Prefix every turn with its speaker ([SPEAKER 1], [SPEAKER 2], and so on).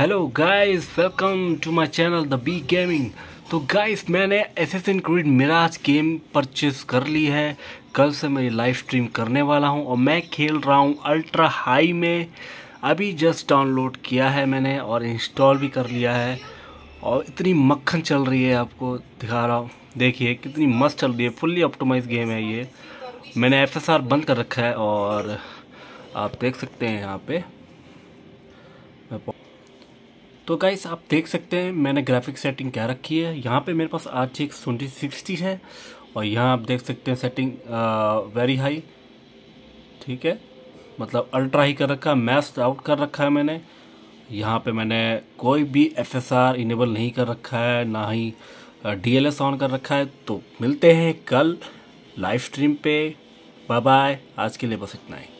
[SPEAKER 1] hello guys welcome to my channel the B gaming तो guys मैंने Assassin Creed Mirage game purchase कर ली है कल से मैं लाइव स्ट्रीम करने वाला हूं और मैं खेल रहा हूं अल्ट्रा हाई में अभी जस्ट डाउनलोड किया है मैंने और इंस्टॉल भी कर लिया है और इतनी मक्खन चल रही है आपको दिखा रहा हूँ देखिए कितनी मस्त चल रही है फुल्ली ऑप्टोमाइज गेम है ये मैंने एफ बंद कर रखा है और आप देख सकते हैं यहाँ पर तो गाइस आप देख सकते हैं मैंने ग्राफिक सेटिंग क्या रखी है यहाँ पे मेरे पास R G X twenty sixty है और यहाँ आप देख सकते हैं सेटिंग वेरी हाई ठीक है मतलब अल्ट्रा ही कर रखा है मैस्ट आउट कर रखा है मैंने यहाँ पे मैंने कोई भी एफ एस आर इनेबल नहीं कर रखा है ना ही डी एल एस ऑन कर रखा है तो मिलते हैं कल लाइव स्ट्रीम पे बाय बाय आज के लिए बस इतना ही